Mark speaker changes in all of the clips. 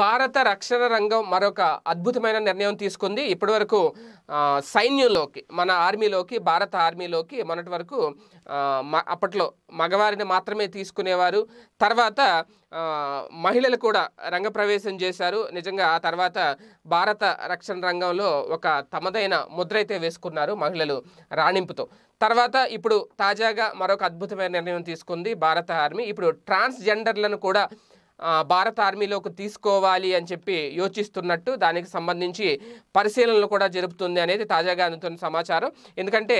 Speaker 1: భారత రక్షణ రంగం మరొక అద్భుతమైన నిర్ణయం తీసుకుంది ఇప్పటి వరకు సైన్యంలోకి మన ఆర్మీలోకి భారత ఆర్మీలోకి మొన్నటి వరకు అప్పట్లో మగవారిని మాత్రమే తీసుకునేవారు తర్వాత మహిళలు కూడా రంగప్రవేశం చేశారు నిజంగా ఆ తర్వాత భారత రక్షణ రంగంలో ఒక తమదైన ముద్ర అయితే వేసుకున్నారు మహిళలు రాణింపుతో తర్వాత ఇప్పుడు తాజాగా మరొక అద్భుతమైన నిర్ణయం తీసుకుంది భారత ఆర్మీ ఇప్పుడు ట్రాన్స్జెండర్లను కూడా భారత ఆర్మీలోకి తీసుకోవాలి అని చెప్పి యోచిస్తున్నట్టు దానికి సంబంధించి పరిశీలనలు కూడా జరుపుతుంది అనేది తాజాగా అందుతున్న సమాచారం ఎందుకంటే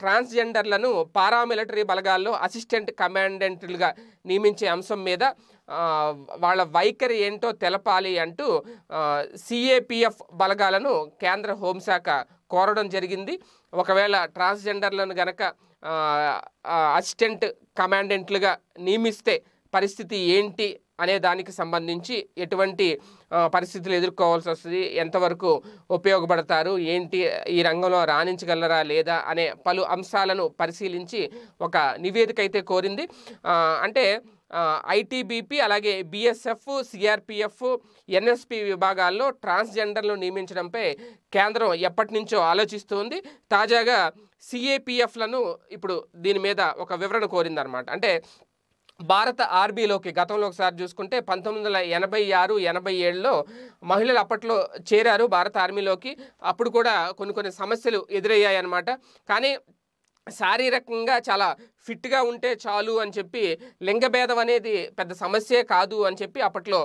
Speaker 1: ట్రాన్స్జెండర్లను పారామిలిటరీ బలగాల్లో అసిస్టెంట్ కమాండెంట్లుగా నియమించే అంశం మీద వాళ్ళ వైఖరి ఏంటో తెలపాలి అంటూ సిఏపిఎఫ్ బలగాలను కేంద్ర హోంశాఖ కోరడం జరిగింది ఒకవేళ ట్రాన్స్జెండర్లను గనక అసిస్టెంట్ కమాండెంట్లుగా నియమిస్తే పరిస్థితి ఏంటి అనే దానికి సంబంధించి ఎటువంటి పరిస్థితులు ఎదుర్కోవాల్సి వస్తుంది ఎంతవరకు ఉపయోగపడతారు ఏంటి ఈ రంగంలో రాణించగలరా లేదా అనే పలు అంశాలను పరిశీలించి ఒక నివేదిక అయితే కోరింది అంటే ఐటీబీపీ అలాగే బీఎస్ఎఫ్ సిఆర్పిఎఫ్ ఎన్ఎస్పి విభాగాల్లో ట్రాన్స్జెండర్లు నియమించడంపై కేంద్రం ఎప్పటి నుంచో ఆలోచిస్తుంది తాజాగా సిఏపిఎఫ్లను ఇప్పుడు దీని మీద ఒక వివరణ కోరిందనమాట అంటే భారత ఆర్బీలోకి గతంలో ఒకసారి చూసుకుంటే పంతొమ్మిది వందల ఎనభై ఆరు ఎనభై ఏడులో మహిళలు అప్పట్లో చేరారు భారత ఆర్మీలోకి అప్పుడు కూడా కొన్ని కొన్ని సమస్యలు ఎదురయ్యాయన్నమాట కానీ శారీరకంగా చాలా ఫిట్గా ఉంటే చాలు అని చెప్పి లింగభేదం అనేది పెద్ద సమస్యే కాదు అని చెప్పి అప్పట్లో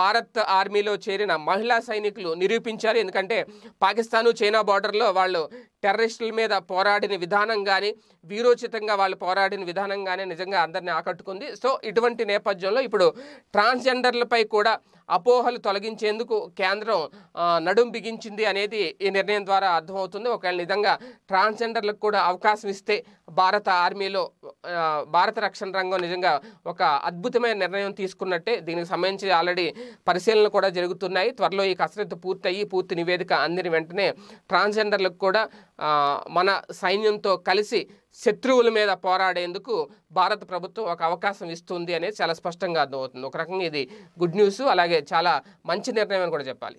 Speaker 1: భారత్ ఆర్మీలో చేరిన మహిళా సైనికులు నిరూపించారు ఎందుకంటే పాకిస్తాను చైనా బార్డర్లో వాళ్ళు టెర్రరిస్టుల మీద పోరాడిన విధానం కానీ వీరోచితంగా వాళ్ళు పోరాడిన విధానం కానీ నిజంగా అందరిని ఆకట్టుకుంది సో ఇటువంటి నేపథ్యంలో ఇప్పుడు ట్రాన్స్జెండర్లపై కూడా అపోహలు తొలగించేందుకు కేంద్రం నడుం బిగించింది అనేది ఈ నిర్ణయం ద్వారా అర్థమవుతుంది ఒకవేళ నిజంగా ట్రాన్స్జెండర్లకు కూడా అవకాశం ఇస్తే భారత భారత ఆర్మీలో భారత రక్షణ రంగం నిజంగా ఒక అద్భుతమైన నిర్ణయం తీసుకున్నట్టే దీనికి సంబంధించి ఆల్రెడీ పరిశీలనలు కూడా జరుగుతున్నాయి త్వరలో ఈ కసరత్తు పూర్తయ్యి పూర్తి నివేదిక అందిన వెంటనే ట్రాన్స్జెండర్లకు కూడా మన సైన్యంతో కలిసి శత్రువుల మీద పోరాడేందుకు భారత ప్రభుత్వం ఒక అవకాశం ఇస్తుంది అనేది చాలా స్పష్టంగా అర్థమవుతుంది ఒక రకంగా ఇది గుడ్ న్యూస్ అలాగే చాలా మంచి నిర్ణయం అని కూడా చెప్పాలి